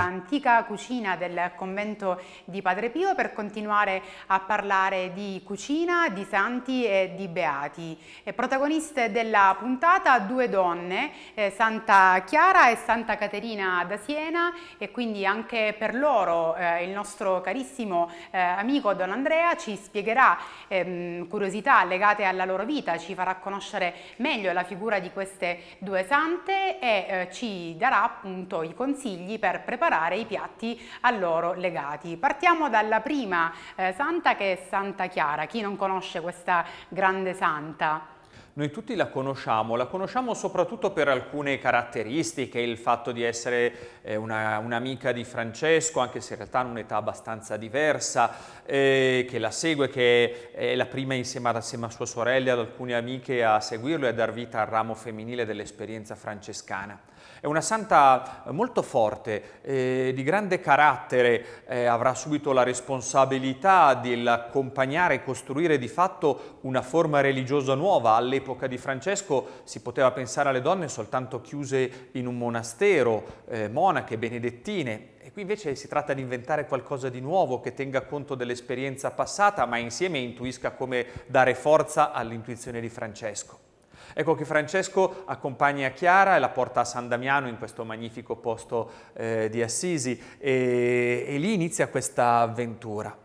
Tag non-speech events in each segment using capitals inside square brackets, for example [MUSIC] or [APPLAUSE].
antica cucina del convento di Padre Pio per continuare a parlare di cucina, di santi e di beati. E eh, protagoniste della puntata due donne, eh, Santa Chiara e Santa Caterina da Siena e quindi anche per loro eh, il nostro carissimo eh, amico Don Andrea ci spiegherà ehm, curiosità legate alla loro vita, ci farà conoscere meglio la figura di queste due sante e eh, ci darà appunto i consigli per preparare preparare i piatti a loro legati. Partiamo dalla prima eh, santa che è Santa Chiara. Chi non conosce questa grande santa? Noi tutti la conosciamo, la conosciamo soprattutto per alcune caratteristiche, il fatto di essere eh, un'amica un di Francesco, anche se in realtà ha un'età abbastanza diversa, eh, che la segue, che è la prima insieme, ad, a sua sorella, ad alcune amiche a seguirlo e a dar vita al ramo femminile dell'esperienza francescana. È una santa molto forte, eh, di grande carattere, eh, avrà subito la responsabilità di accompagnare e costruire di fatto una forma religiosa nuova. All'epoca di Francesco si poteva pensare alle donne soltanto chiuse in un monastero, eh, monache, benedettine. E qui invece si tratta di inventare qualcosa di nuovo che tenga conto dell'esperienza passata, ma insieme intuisca come dare forza all'intuizione di Francesco. Ecco che Francesco accompagna Chiara e la porta a San Damiano in questo magnifico posto eh, di Assisi e, e lì inizia questa avventura.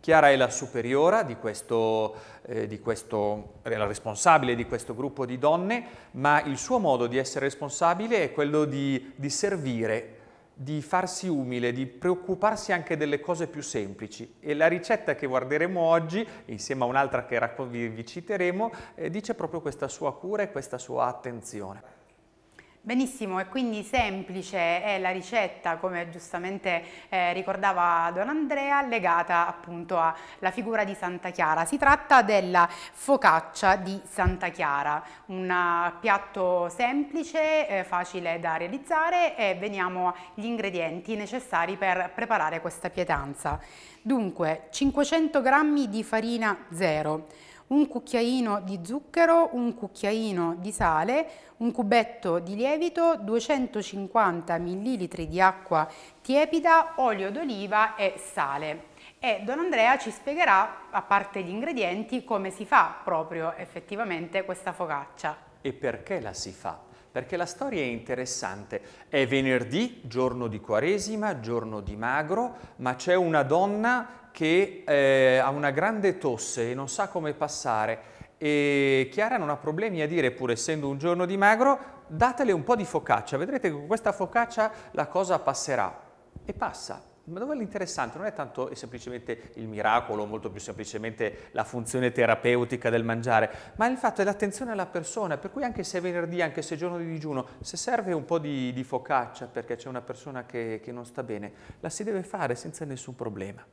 Chiara è la superiora di questo, eh, di questo, è la responsabile di questo gruppo di donne, ma il suo modo di essere responsabile è quello di, di servire di farsi umile, di preoccuparsi anche delle cose più semplici. E la ricetta che guarderemo oggi, insieme a un'altra che vi, vi citeremo, eh, dice proprio questa sua cura e questa sua attenzione. Benissimo, e quindi semplice è la ricetta, come giustamente eh, ricordava Don Andrea, legata appunto alla figura di Santa Chiara. Si tratta della focaccia di Santa Chiara, un piatto semplice, eh, facile da realizzare e veniamo agli ingredienti necessari per preparare questa pietanza. Dunque, 500 g di farina zero, un cucchiaino di zucchero, un cucchiaino di sale, un cubetto di lievito, 250 ml di acqua tiepida, olio d'oliva e sale. E Don Andrea ci spiegherà, a parte gli ingredienti, come si fa proprio effettivamente questa focaccia. E perché la si fa? Perché la storia è interessante. È venerdì, giorno di Quaresima, giorno di Magro, ma c'è una donna che eh, ha una grande tosse e non sa come passare e Chiara non ha problemi a dire, pur essendo un giorno di magro, datele un po' di focaccia, vedrete che con questa focaccia la cosa passerà e passa. Ma dove l'interessante non è tanto è semplicemente il miracolo, molto più semplicemente la funzione terapeutica del mangiare, ma il fatto è l'attenzione alla persona, per cui anche se è venerdì, anche se è giorno di digiuno, se serve un po' di, di focaccia perché c'è una persona che, che non sta bene, la si deve fare senza nessun problema.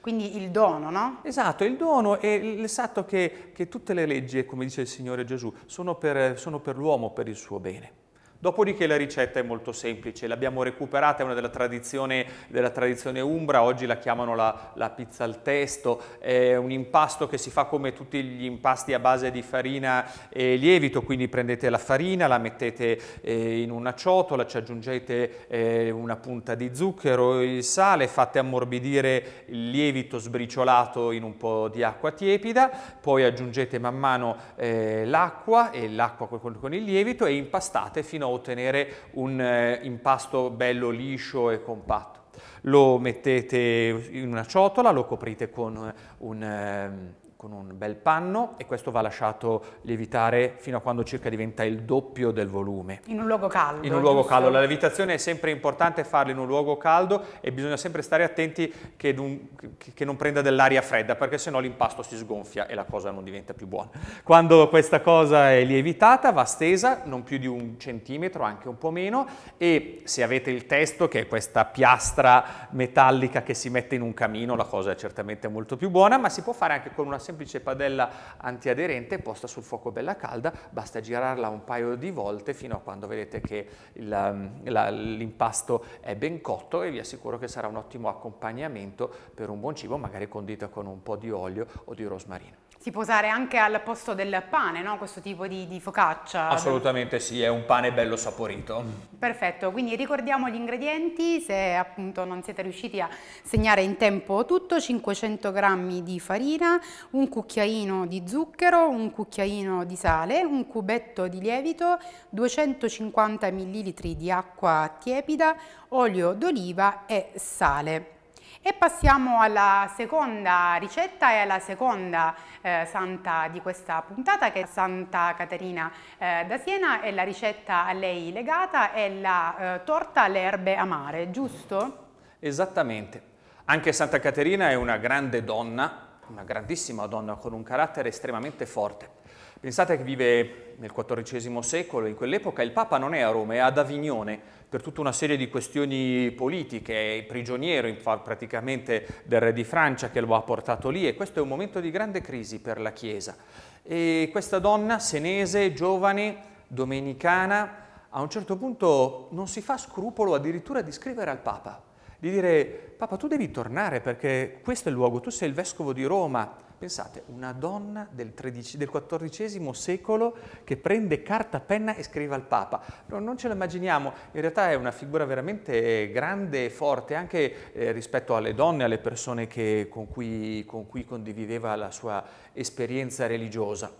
Quindi il dono, no? Esatto, il dono è il fatto che, che, tutte le leggi, come dice il Signore Gesù, sono per, sono per l'uomo, per il suo bene. Dopodiché la ricetta è molto semplice, l'abbiamo recuperata, è una della tradizione, della tradizione umbra, oggi la chiamano la, la, pizza al testo, è un impasto che si fa come tutti gli impasti a base di farina e lievito, quindi prendete la farina, la mettete eh, in una ciotola, ci aggiungete eh, una punta di zucchero, il sale, fate ammorbidire il lievito sbriciolato in un po' di acqua tiepida, poi aggiungete man mano eh, l'acqua e l'acqua con, con il lievito e impastate fino a a ottenere un eh, impasto bello liscio e compatto. Lo mettete in una ciotola, lo coprite con un... Eh, con un bel panno e questo va lasciato lievitare fino a quando circa diventa il doppio del volume. In un luogo caldo. In un luogo giusto? caldo. La lievitazione è sempre importante farla in un luogo caldo e bisogna sempre stare attenti che non, che non prenda dell'aria fredda perché sennò l'impasto si sgonfia e la cosa non diventa più buona. Quando questa cosa è lievitata va stesa non più di un centimetro, anche un po' meno e se avete il testo che è questa piastra metallica che si mette in un camino la cosa è certamente molto più buona ma si può fare anche con una semplice padella antiaderente posta sul fuoco bella calda, basta girarla un paio di volte fino a quando vedete che um, l'impasto è ben cotto e vi assicuro che sarà un ottimo accompagnamento per un buon cibo, magari condito con un po' di olio o di rosmarino. Si può usare anche al posto del pane, no? Questo tipo di, di focaccia. Assolutamente sì, è un pane bello saporito. Perfetto, quindi ricordiamo gli ingredienti, se appunto non siete riusciti a segnare in tempo tutto, 500 g di farina, un cucchiaino di zucchero, un cucchiaino di sale, un cubetto di lievito, 250 ml di acqua tiepida, olio d'oliva e sale. E passiamo alla seconda ricetta e alla seconda eh, santa di questa puntata che è Santa Caterina eh, da Siena e la ricetta a lei legata è la eh, torta alle erbe amare, giusto? Esattamente. Anche Santa Caterina è una grande donna, una grandissima donna con un carattere estremamente forte. Pensate che vive nel XIV secolo, in quell'epoca il Papa non è a Roma, è ad Avignone per tutta una serie di questioni politiche, è prigioniero praticamente del re di Francia che lo ha portato lì e questo è un momento di grande crisi per la Chiesa. E questa donna, senese, giovane, domenicana, a un certo punto non si fa scrupolo addirittura di scrivere al Papa, di dire Papa tu devi tornare perché questo è il luogo, tu sei il vescovo di Roma, Pensate, una donna del, del XIV secolo che prende carta, penna e scrive al Papa. No, non ce l'immaginiamo, in realtà è una figura veramente eh, grande e forte anche eh, rispetto alle donne, alle persone che, con, cui, con cui condivideva la sua esperienza religiosa.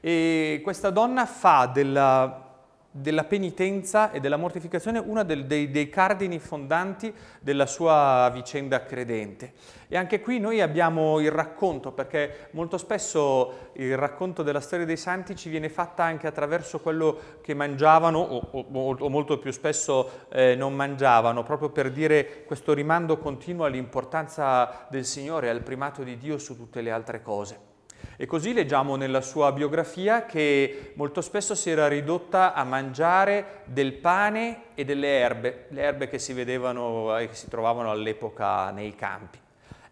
E questa donna fa della della penitenza e della mortificazione uno dei, dei, cardini fondanti della sua vicenda credente. E anche qui noi abbiamo il racconto, perché molto spesso il racconto della storia dei santi ci viene fatta anche attraverso quello che mangiavano o, o, o molto più spesso eh, non mangiavano, proprio per dire questo rimando continuo all'importanza del Signore, al primato di Dio su tutte le altre cose. E così leggiamo nella sua biografia che molto spesso si era ridotta a mangiare del pane e delle erbe, le erbe che si vedevano e eh, che si trovavano all'epoca nei campi.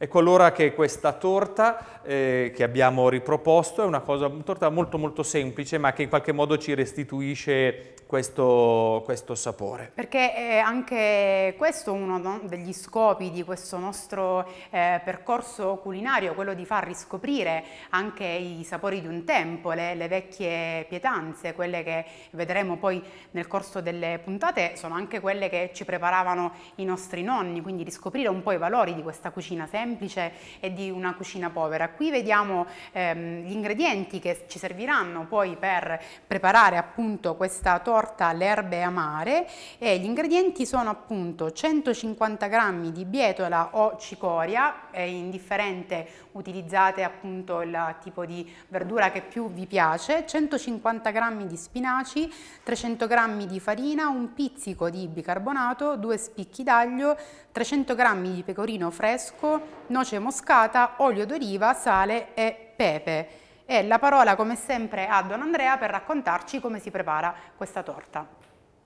Ecco allora che questa torta eh, che abbiamo riproposto è una, cosa, una torta molto molto semplice ma che in qualche modo ci restituisce questo, questo sapore. Perché è anche questo uno no, degli scopi di questo nostro eh, percorso culinario, quello di far riscoprire anche i sapori di un tempo, le, le vecchie pietanze, quelle che vedremo poi nel corso delle puntate sono anche quelle che ci preparavano i nostri nonni, quindi riscoprire un po' i valori di questa cucina semplice semplice e di una cucina povera. Qui vediamo ehm, gli ingredienti che ci serviranno poi per preparare appunto questa torta alle erbe amare e gli ingredienti sono appunto 150 g di bietola o cicoria, è indifferente, utilizzate appunto il tipo di verdura che più vi piace, 150 g di spinaci, 300 g di farina, un pizzico di bicarbonato, due spicchi d'aglio, 300 g di pecorino fresco, noce moscata, olio d'oliva, sale e pepe. E la parola come sempre a Don Andrea per raccontarci come si prepara questa torta.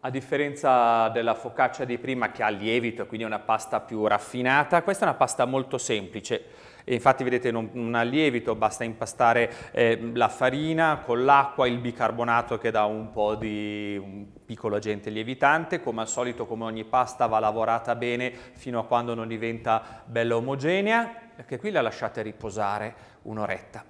A differenza della focaccia di prima che ha lievito, quindi è una pasta più raffinata, questa è una pasta molto semplice. E infatti vedete non, non ha lievito, basta impastare eh, la farina con l'acqua, il bicarbonato che dà un po' di un piccolo agente lievitante, come al solito come ogni pasta va lavorata bene fino a quando non diventa bella omogenea, perché qui la lasciate riposare un'oretta.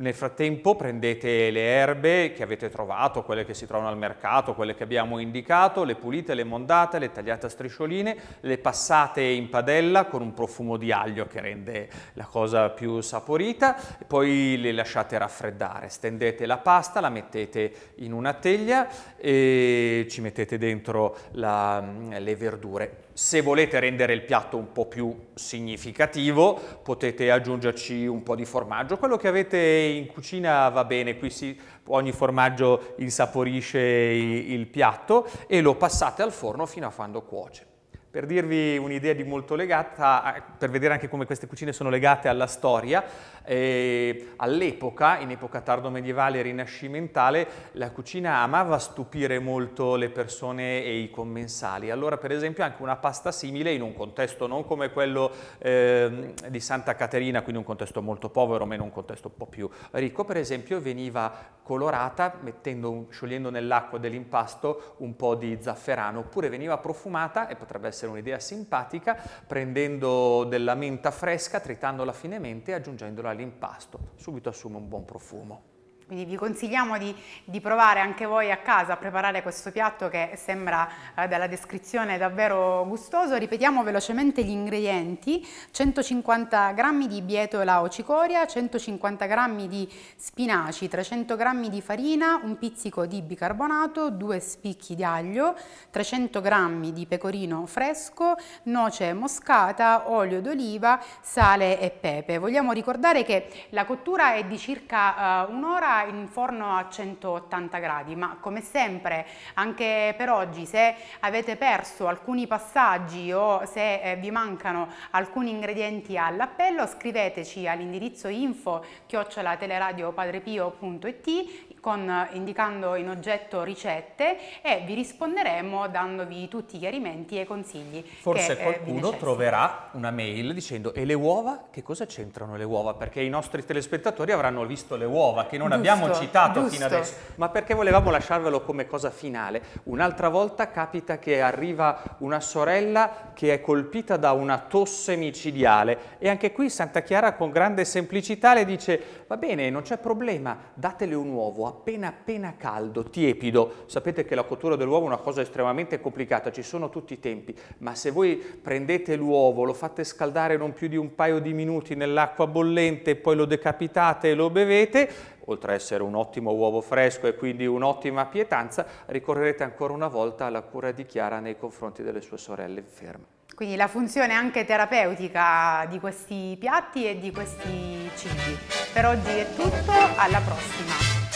Nel frattempo prendete le erbe che avete trovato, quelle che si trovano al mercato, quelle che abbiamo indicato, le pulite, le mondate, le tagliate a striscioline, le passate in padella con un profumo di aglio che rende la cosa più saporita, poi le lasciate raffreddare. Stendete la pasta, la mettete in una teglia e ci mettete dentro la, mm, le verdure. Se volete rendere il piatto un po' più significativo potete aggiungerci un po' di formaggio, quello che avete in cucina va bene, qui si, ogni formaggio insaporisce il, il piatto e lo passate al forno fino a quando cuoce. Per dirvi un'idea di molto legata, eh, per vedere anche come queste cucine sono legate alla storia, eh, all'epoca, in epoca tardo medievale e rinascimentale, la cucina amava stupire molto le persone e i commensali. Allora, per esempio, anche una pasta simile in un contesto non come quello eh, di Santa Caterina, quindi un contesto molto povero, ma in un contesto un po' più ricco, per esempio, veniva colorata mettendo, sciogliendo nell'acqua dell'impasto un po' di zafferano, oppure veniva profumata, e potrebbe essere un'idea simpatica, prendendo della menta fresca, tritandola finemente e aggiungendola l'impasto subito assume un buon profumo. Quindi vi consigliamo di, di, provare anche voi a casa a preparare questo piatto che sembra eh, dalla descrizione davvero gustoso. Ripetiamo velocemente gli ingredienti. 150 g di bietola o cicoria, 150 g di spinaci, 300 g di farina, un pizzico di bicarbonato, due spicchi di aglio, 300 g di pecorino fresco, noce moscata, olio d'oliva, sale e pepe. Vogliamo ricordare che la cottura è di circa eh, un'ora in forno a 180 gradi, ma come sempre anche per oggi se avete perso alcuni passaggi o se eh, vi mancano alcuni ingredienti all'appello scriveteci all'indirizzo info chiocciolateleradiopadrepio.it con, indicando in oggetto ricette e vi risponderemo dandovi tutti i chiarimenti e consigli. Forse che, eh, qualcuno eh, troverà una mail dicendo e le uova? Che cosa c'entrano le uova? Perché i nostri telespettatori avranno visto le uova che non [LAUGHS] abbiamo abbiamo citato giusto. fino adesso, ma perché volevamo lasciarvelo come cosa finale. Un'altra volta capita che arriva una sorella che è colpita da una tosse micidiale e anche qui Santa Chiara con grande semplicità le dice va bene, non c'è problema, datele un uovo appena appena caldo, tiepido. Sapete che la cottura dell'uovo è una cosa estremamente complicata, ci sono tutti i tempi, ma se voi prendete l'uovo, lo fate scaldare non più di un paio di minuti nell'acqua bollente, poi lo decapitate e lo bevete, oltre a essere un ottimo uovo fresco e quindi un'ottima pietanza, ricorrerete ancora una volta alla cura di Chiara nei confronti delle sue sorelle inferme. Quindi la funzione anche terapeutica di questi piatti e di questi cibi. Per oggi è tutto, alla prossima!